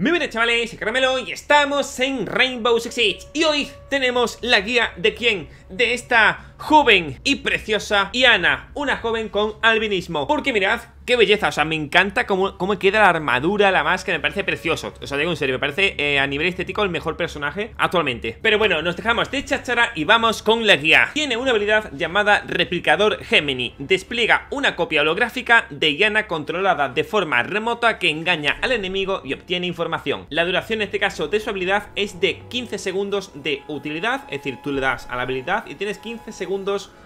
Muy buenas chavales, soy Caramelo y estamos en Rainbow Six Siege Y hoy tenemos la guía de quién, de esta joven y preciosa, y una joven con albinismo. Porque mirad qué belleza, o sea, me encanta cómo, cómo, queda la armadura, la máscara, me parece precioso. O sea, digo en serio, me parece eh, a nivel estético el mejor personaje actualmente. Pero bueno, nos dejamos de chachara y vamos con la guía. Tiene una habilidad llamada Replicador Gemini. Despliega una copia holográfica de Yana controlada de forma remota que engaña al enemigo y obtiene información. La duración en este caso de su habilidad es de 15 segundos de utilidad, es decir, tú le das a la habilidad y tienes 15 segundos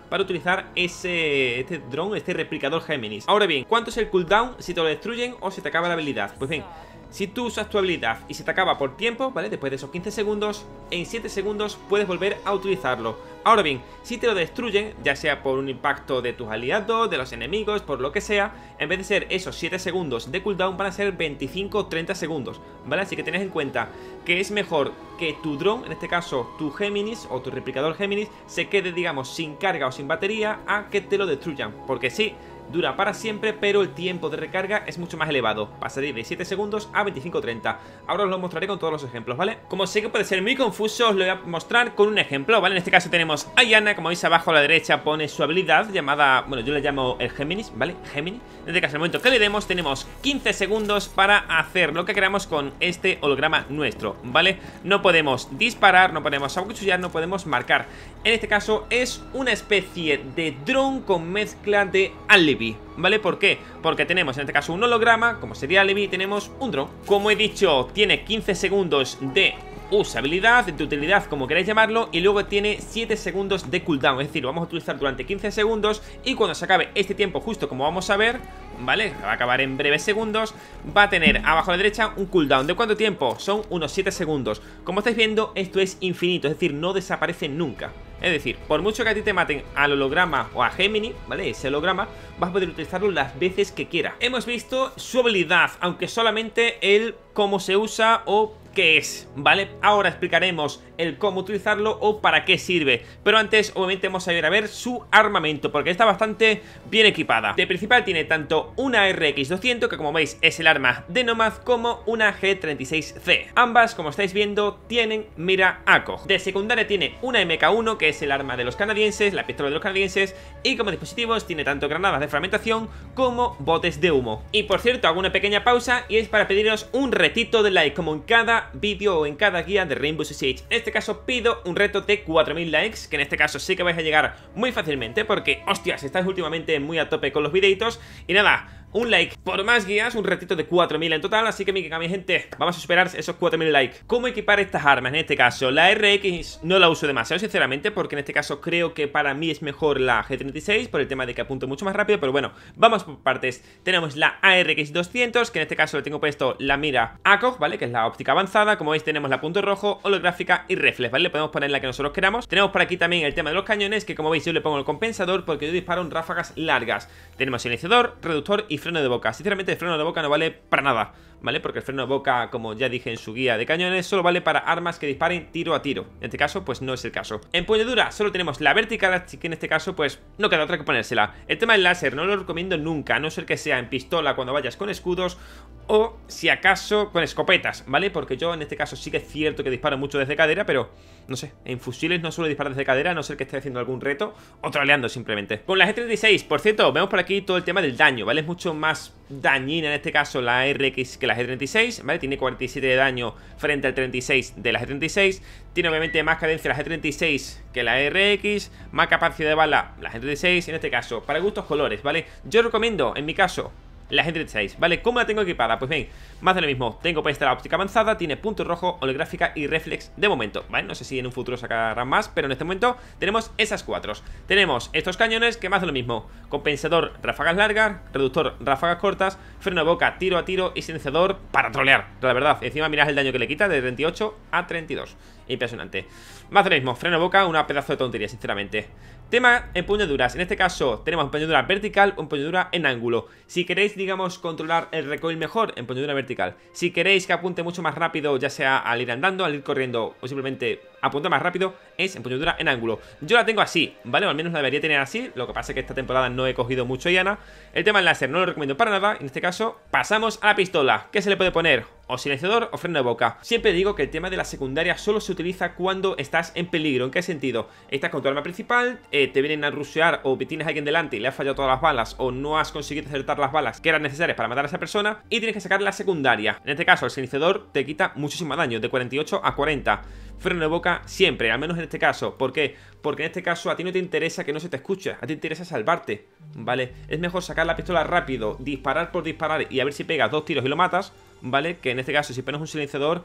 para utilizar ese, este dron, este replicador Géminis. Ahora bien, ¿cuánto es el cooldown si te lo destruyen o si te acaba la habilidad? Pues bien, si tú usas tu habilidad y se te acaba por tiempo, ¿vale? Después de esos 15 segundos, en 7 segundos puedes volver a utilizarlo. Ahora bien, si te lo destruyen, ya sea por un impacto de tus aliados, de los enemigos, por lo que sea, en vez de ser esos 7 segundos de cooldown van a ser 25 o 30 segundos, ¿vale? Así que tenés en cuenta que es mejor que tu dron en este caso tu Géminis o tu replicador Géminis, se quede, digamos, sin carga o sin batería a que te lo destruyan. Porque sí, dura para siempre, pero el tiempo de recarga es mucho más elevado. Pasaría de 7 segundos a 25-30. Ahora os lo mostraré con todos los ejemplos, ¿vale? Como sé que puede ser muy confuso, os lo voy a mostrar con un ejemplo, ¿vale? En este caso tenemos a Yana, como veis abajo a la derecha pone su habilidad llamada... Bueno, yo le llamo el Géminis, ¿vale? Géminis. En este caso, en el momento que le demos, tenemos 15 segundos para hacer lo que queramos con este holograma nuestro, ¿vale? No podemos disparar, no podemos acuchillar, no podemos marcar. En este caso es una especie de dron con mezcla de alivio. ¿vale? ¿Por qué? Porque tenemos en este caso un holograma, como sería Levi, tenemos un drone. Como he dicho, tiene 15 segundos de usabilidad, de utilidad, como queráis llamarlo, y luego tiene 7 segundos de cooldown, es decir, lo vamos a utilizar durante 15 segundos y cuando se acabe este tiempo, justo como vamos a ver, ¿vale? Va a acabar en breves segundos, va a tener abajo a la derecha un cooldown. ¿De cuánto tiempo? Son unos 7 segundos. Como estáis viendo, esto es infinito, es decir, no desaparece nunca. Es decir, por mucho que a ti te maten al holograma o a Gemini, ¿vale? Ese holograma, vas a poder utilizarlo las veces que quieras. Hemos visto su habilidad, aunque solamente el cómo se usa o qué es, ¿vale? Ahora explicaremos el cómo utilizarlo o para qué sirve, pero antes obviamente vamos a ir a ver su armamento, porque está bastante bien equipada. De principal tiene tanto una RX200, que como veis es el arma de Nomad, como una G36C. Ambas, como estáis viendo, tienen mira ACO. De secundaria tiene una MK1, que es el arma de los canadienses, la pistola de los canadienses, y como dispositivos tiene tanto granadas de fragmentación como botes de humo. Y por cierto, hago una pequeña pausa y es para pediros un retito de like como en cada vídeo o en cada guía de Rainbow Six En este caso pido un reto de 4.000 likes, que en este caso sí que vais a llegar muy fácilmente porque, hostias, estáis últimamente muy a tope con los videitos. Y nada, un like por más guías, un ratito de 4.000 en total, así que mi, mi gente, vamos a superar esos 4.000 likes. ¿Cómo equipar estas armas? En este caso, la RX no la uso demasiado, sinceramente, porque en este caso creo que para mí es mejor la G36 por el tema de que apunto mucho más rápido, pero bueno, vamos por partes. Tenemos la ARX 200, que en este caso le tengo puesto la mira ACOG, ¿vale? Que es la óptica avanzada, como veis tenemos la punta rojo, holográfica y reflex, ¿vale? podemos poner la que nosotros queramos. Tenemos por aquí también el tema de los cañones, que como veis yo le pongo el compensador porque yo disparo en ráfagas largas. Tenemos silenciador, reductor y freno de boca. Sinceramente, el freno de boca no vale para nada, ¿vale? Porque el freno de boca, como ya dije en su guía de cañones, solo vale para armas que disparen tiro a tiro. En este caso, pues no es el caso. en puñadura solo tenemos la vertical, así que en este caso, pues no queda otra que ponérsela. El tema del láser no lo recomiendo nunca, a no ser que sea en pistola cuando vayas con escudos o si acaso con escopetas, ¿vale? Porque yo en este caso sí que es cierto que disparo mucho desde cadera, pero no sé, en fusiles no suelo disparar desde cadera, a no ser que esté haciendo algún reto o troleando simplemente. Con la G36, por cierto, vemos por aquí todo el tema del daño, ¿vale? Es mucho más dañina en este caso la RX que la G36, ¿vale? Tiene 47 de daño frente al 36 de la G36, tiene obviamente más cadencia la G36 que la RX, más capacidad de bala la G36, en este caso, para gustos colores, ¿vale? Yo recomiendo, en mi caso, la g ¿vale? ¿Cómo la tengo equipada? Pues bien, más de lo mismo, tengo para pues la óptica avanzada, tiene punto rojo, holográfica y reflex de momento, ¿vale? No sé si en un futuro sacarán más, pero en este momento tenemos esas cuatro. Tenemos estos cañones que más de lo mismo, compensador ráfagas largas, reductor ráfagas cortas, freno de boca tiro a tiro y silenciador para trolear, la verdad. Encima mirad el daño que le quita de 38 a 32, impresionante. Más de lo mismo, freno de boca, una pedazo de tontería, sinceramente. Tema empuñaduras. En este caso tenemos empuñadura vertical o empuñadura en ángulo. Si queréis, digamos, controlar el recoil mejor, empuñadura vertical. Si queréis que apunte mucho más rápido, ya sea al ir andando, al ir corriendo o simplemente apunta más rápido es empuñadura en ángulo. Yo la tengo así, ¿vale? O al menos la debería tener así. Lo que pasa es que esta temporada no he cogido mucho Yana. El tema del láser no lo recomiendo para nada. En este caso, pasamos a la pistola. ¿Qué se le puede poner? o silenciador o freno de boca. Siempre digo que el tema de la secundaria solo se utiliza cuando estás en peligro. ¿En qué sentido? Estás con tu arma principal, eh, te vienen a rushear o tienes a alguien delante y le has fallado todas las balas o no has conseguido acertar las balas que eran necesarias para matar a esa persona y tienes que sacar la secundaria. En este caso, el silenciador te quita muchísimo daño, de 48 a 40 freno de boca siempre, al menos en este caso. ¿Por qué? Porque en este caso a ti no te interesa que no se te escuche, a ti te interesa salvarte, ¿vale? Es mejor sacar la pistola rápido, disparar por disparar y a ver si pegas dos tiros y lo matas, ¿vale? Que en este caso si pones un silenciador...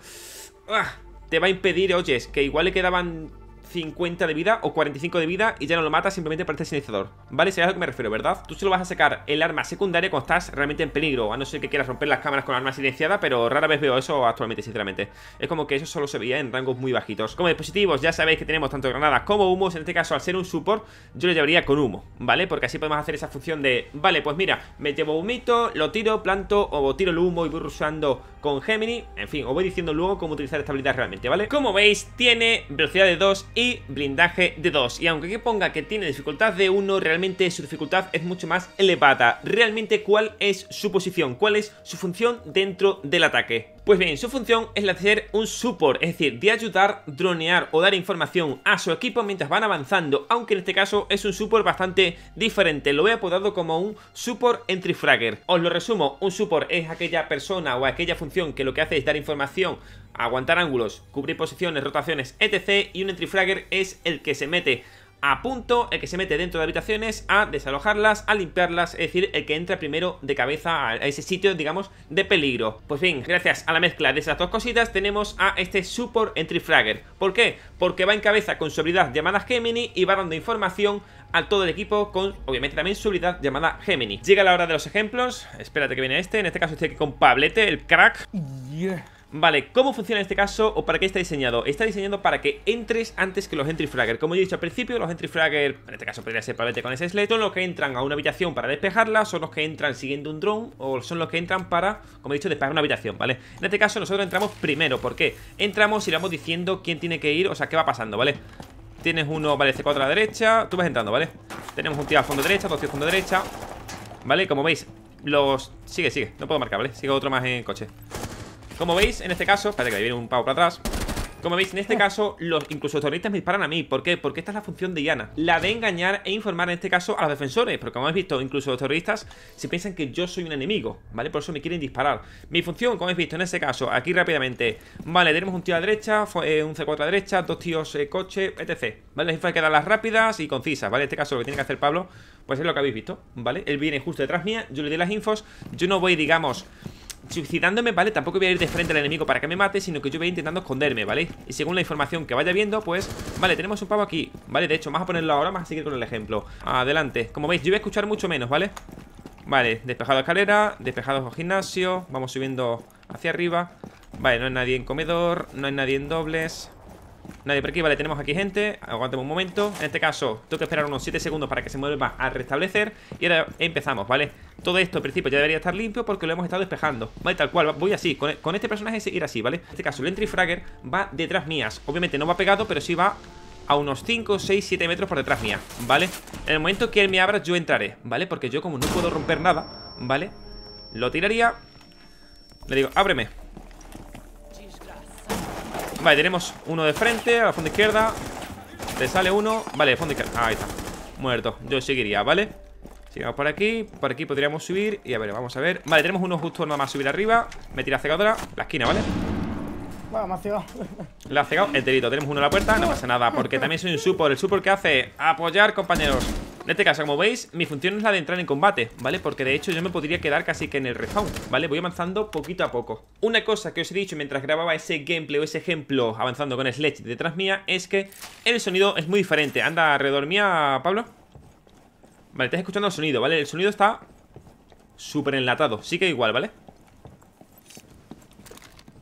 ¡ah! Te va a impedir, oyes, que igual le quedaban 50 de vida o 45 de vida y ya no lo mata simplemente por este silenciador. ¿Vale? Sabes a lo que me refiero, ¿verdad? Tú solo vas a sacar el arma secundaria cuando estás realmente en peligro, a no ser que quieras romper las cámaras con arma silenciada, pero rara vez veo eso actualmente, sinceramente. Es como que eso solo se veía en rangos muy bajitos. Como dispositivos, ya sabéis que tenemos tanto granadas como humos, en este caso al ser un support, yo lo llevaría con humo, ¿vale? Porque así podemos hacer esa función de, vale, pues mira, me llevo humito, lo tiro, planto o tiro el humo y voy rusando con Gemini En fin, os voy diciendo luego cómo utilizar esta habilidad realmente, ¿vale? Como veis, tiene velocidad de 2 y blindaje de 2 Y aunque que ponga que tiene dificultad de 1, realmente su dificultad es mucho más elevada Realmente, ¿cuál es su posición? ¿Cuál es su función dentro del ataque? Pues bien, su función es la de ser un support, es decir, de ayudar, dronear o dar información a su equipo mientras van avanzando, aunque en este caso es un support bastante diferente, lo he apodado como un support entry fragger. Os lo resumo, un support es aquella persona o aquella función que lo que hace es dar información aguantar ángulos, cubrir posiciones, rotaciones, etc. Y un entry fragger es el que se mete a punto, el que se mete dentro de habitaciones a desalojarlas, a limpiarlas, es decir, el que entra primero de cabeza a ese sitio, digamos, de peligro. Pues bien, gracias a la mezcla de esas dos cositas tenemos a este Super Entry Fragger. ¿Por qué? Porque va en cabeza con su habilidad llamada Gemini y va dando información a todo el equipo con, obviamente, también su habilidad llamada Gemini. Llega la hora de los ejemplos, espérate que viene este, en este caso estoy aquí con Pablete, el crack. Vale, ¿cómo funciona en este caso o para qué está diseñado? Está diseñado para que entres antes que los entry fragger Como he dicho al principio, los entry fragger, en este caso podría ser probablemente con ese slate Son los que entran a una habitación para despejarla Son los que entran siguiendo un drone O son los que entran para, como he dicho, despejar una habitación, ¿vale? En este caso nosotros entramos primero ¿Por qué? Entramos y vamos diciendo quién tiene que ir O sea, qué va pasando, ¿vale? Tienes uno, vale, C4 a la derecha Tú vas entrando, ¿vale? Tenemos un tío al fondo derecha, dos tíos al fondo derecha ¿Vale? Como veis, los... Sigue, sigue, no puedo marcar, ¿vale? Sigue otro más en coche como veis, en este caso, espérate que ahí viene un pavo para atrás como veis, en este ah. caso, los, incluso los terroristas me disparan a mí. ¿Por qué? Porque esta es la función de Iana. La de engañar e informar, en este caso, a los defensores. Porque como habéis visto, incluso los terroristas se piensan que yo soy un enemigo, ¿vale? Por eso me quieren disparar. Mi función, como habéis visto, en este caso, aquí rápidamente. Vale, tenemos un tío a la derecha, eh, un C4 a la derecha, dos tíos eh, coche, etc. ¿Vale? Las infos hay que darlas rápidas y concisas, ¿vale? En este caso, lo que tiene que hacer Pablo, pues es lo que habéis visto, ¿vale? Él viene justo detrás mía, yo le di las infos, yo no voy, digamos suicidándome, ¿vale? Tampoco voy a ir de frente al enemigo para que me mate, sino que yo voy intentando esconderme, ¿vale? Y según la información que vaya viendo, pues... Vale, tenemos un pavo aquí, ¿vale? De hecho, vamos a ponerlo ahora, vamos a seguir con el ejemplo Adelante, como veis, yo voy a escuchar mucho menos, ¿vale? Vale, despejado escalera, despejado gimnasio Vamos subiendo hacia arriba Vale, no hay nadie en comedor, no hay nadie en dobles Nadie por aquí, vale, tenemos aquí gente Aguantemos un momento En este caso, tengo que esperar unos 7 segundos para que se mueva a restablecer Y ahora empezamos, ¿vale? Todo esto, al principio, ya debería estar limpio porque lo hemos estado despejando Vale, tal cual, voy así Con, este personaje seguir así, ¿vale? En este caso, el entry fragger va detrás mías Obviamente no va pegado, pero sí va a unos 5, 6, 7 metros por detrás mía, ¿vale? En el momento que él me abra, yo entraré, ¿vale? Porque yo como no puedo romper nada, ¿vale? Lo tiraría Le digo, ábreme Vale, tenemos uno de frente, a la fondo izquierda Te sale uno Vale, de fondo izquierda, ah, ahí está Muerto, yo seguiría, ¿vale? Sigamos por aquí, por aquí podríamos subir Y a ver, vamos a ver Vale, tenemos uno justo nada más subir arriba Me tira cegadora, la esquina, ¿vale? Bueno, me ha cegado La ha cegado, el tenemos uno en la puerta No pasa nada, porque también soy un support El support que hace apoyar, compañeros en este caso, como veis, mi función es la de entrar en combate, ¿vale? Porque de hecho yo me podría quedar casi que en el refaun, ¿vale? Voy avanzando poquito a poco. Una cosa que os he dicho mientras grababa ese gameplay o ese ejemplo avanzando con Sledge detrás mía es que el sonido es muy diferente. Anda alrededor mía, Pablo. Vale, estás escuchando el sonido, ¿vale? El sonido está súper enlatado. Sí que igual, ¿vale?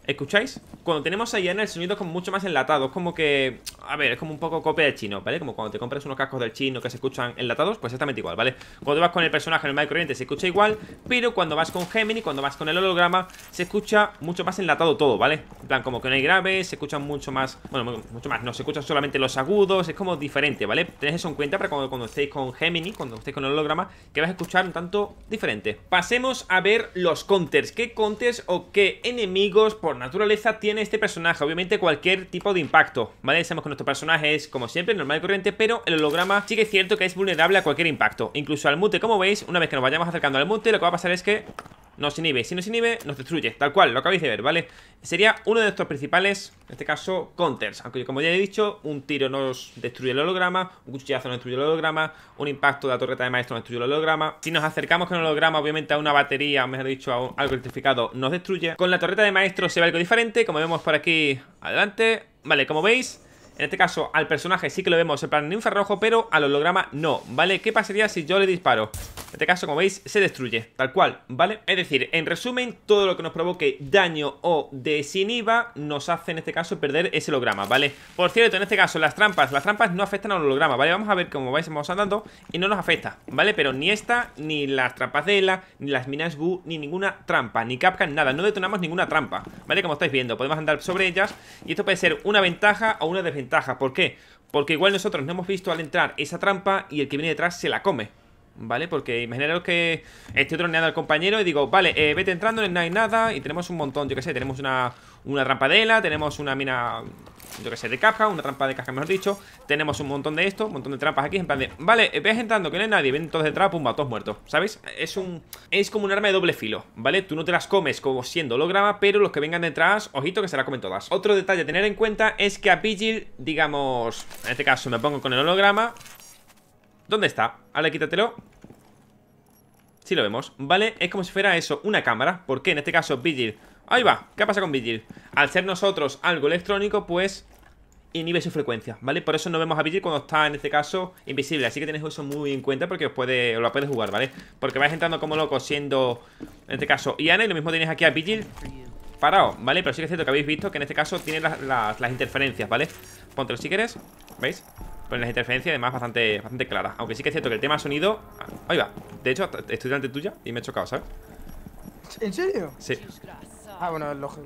¿Escucháis? cuando tenemos a en el sonido es como mucho más enlatado, es como que, a ver, es como un poco copia del chino, ¿vale? Como cuando te compras unos cascos del chino que se escuchan enlatados, pues exactamente igual, ¿vale? Cuando vas con el personaje en el corriente se escucha igual, pero cuando vas con Gemini, cuando vas con el holograma, se escucha mucho más enlatado todo, ¿vale? En plan, como que no hay graves, se escuchan mucho más, bueno, mucho más, no, se escuchan solamente los agudos, es como diferente, ¿vale? Tened eso en cuenta para cuando, cuando estéis con Gemini, cuando estéis con el holograma, que vas a escuchar un tanto diferente. Pasemos a ver los counters, qué counters o qué enemigos por naturaleza tienen este personaje, obviamente cualquier tipo de impacto, ¿vale? Sabemos que nuestro personaje es, como siempre, normal y corriente, pero el holograma Sigue cierto que es vulnerable a cualquier impacto, incluso al mute, como veis, una vez que nos vayamos acercando al mute, lo que va a pasar es que nos inhibe. Si no se inhibe, nos destruye, tal cual, lo acabáis de ver, ¿vale? Sería uno de nuestros principales, en este caso, counters. Aunque como ya he dicho, un tiro nos destruye el holograma, un cuchillazo nos destruye el holograma, un impacto de la torreta de maestro nos destruye el holograma. Si nos acercamos con el holograma, obviamente a una batería, o mejor dicho, a algo electrificado, nos destruye. Con la torreta de maestro se ve algo diferente, como vemos por aquí adelante. Vale, como veis, en este caso, al personaje sí que lo vemos en plan en infrarrojo, pero al holograma no, ¿vale? ¿Qué pasaría si yo le disparo? En este caso, como veis, se destruye, tal cual, ¿vale? Es decir, en resumen, todo lo que nos provoque daño o de nos hace, en este caso, perder ese holograma, ¿vale? Por cierto, en este caso, las trampas, las trampas no afectan al holograma, ¿vale? Vamos a ver cómo vais, vamos andando y no nos afecta, ¿vale? Pero ni esta, ni las trampas de ELA, ni las minas GU, ni ninguna trampa, ni Capcan, nada, no detonamos ninguna trampa, ¿vale? Como estáis viendo, podemos andar sobre ellas y esto puede ser una ventaja o una desventaja, ¿por qué? Porque igual nosotros no hemos visto al entrar esa trampa y el que viene detrás se la come ¿Vale? Porque imaginaos que estoy troneando al compañero y digo, vale, eh, vete entrando, no hay nada Y tenemos un montón, yo que sé, tenemos una, una trampadela, tenemos una mina, yo que sé, de caja Una trampa de caja, mejor dicho Tenemos un montón de esto, un montón de trampas aquí En plan de, vale, eh, ves entrando, que no hay nadie Ven todos detrás, pumba, todos muertos, ¿sabes? Es un es como un arma de doble filo, ¿vale? Tú no te las comes como siendo holograma Pero los que vengan detrás, ojito que se las comen todas Otro detalle a tener en cuenta es que a Vigil, digamos En este caso me pongo con el holograma ¿Dónde está? Ahora quítatelo Sí lo vemos, ¿vale? Es como si fuera eso, una cámara Porque en este caso Vigil Ahí va, ¿qué pasa con Vigil? Al ser nosotros algo electrónico, pues inhibe su frecuencia, ¿vale? Por eso no vemos a Vigil cuando está, en este caso, invisible. Así que tenéis eso muy en cuenta porque os puede, os la puedes jugar, ¿vale? Porque vais entrando como loco siendo, en este caso, Iana. Y lo mismo tenéis aquí a Vigil parado, ¿vale? Pero sí que es cierto que habéis visto que en este caso tiene las, interferencias, ¿vale? Póntelo si quieres, ¿veis? con las interferencias además bastante, bastante claras. Aunque sí que es cierto que el tema sonido... Ahí va. De hecho, estoy delante tuya y me he chocado, ¿sabes? ¿En serio? Sí. Ah, bueno, lógico,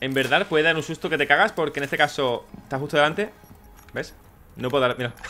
En verdad puede dar un susto que te cagas porque en este caso estás justo delante. ¿Ves? No puedo dar... Mira.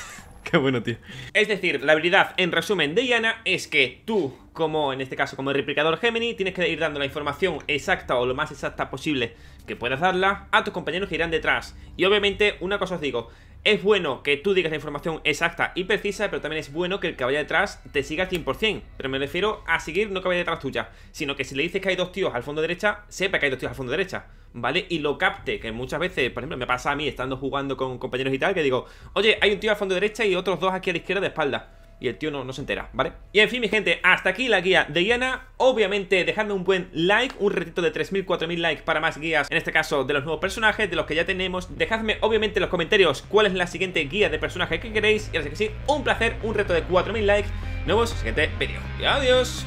Qué bueno, tío. Es decir, la habilidad, en resumen, de Yana es que tú, como en este caso, como el replicador Gemini, tienes que ir dando la información exacta o lo más exacta posible que puedas darla a tus compañeros que irán detrás. Y obviamente, una cosa os digo, es bueno que tú digas la información exacta y precisa, pero también es bueno que el que vaya detrás te siga al 100%. Pero me refiero a seguir no que vaya detrás tuya, sino que si le dices que hay dos tíos al fondo derecha, sepa que hay dos tíos al fondo derecha, ¿vale? Y lo capte, que muchas veces, por ejemplo, me pasa a mí estando jugando con compañeros y tal, que digo, oye, hay un tío al fondo derecha y otros dos aquí a la izquierda de espalda y el tío no, se entera, ¿vale? Y en fin, mi gente, hasta aquí la guía de Yana. Obviamente, dejadme un buen like, un retito de 3.000, 4.000 likes para más guías, en este caso de los nuevos personajes, de los que ya tenemos. Dejadme, obviamente, en los comentarios cuál es la siguiente guía de personaje que queréis. Y así que sí, un placer, un reto de 4.000 likes. Nuevos vemos en el siguiente vídeo. Y adiós.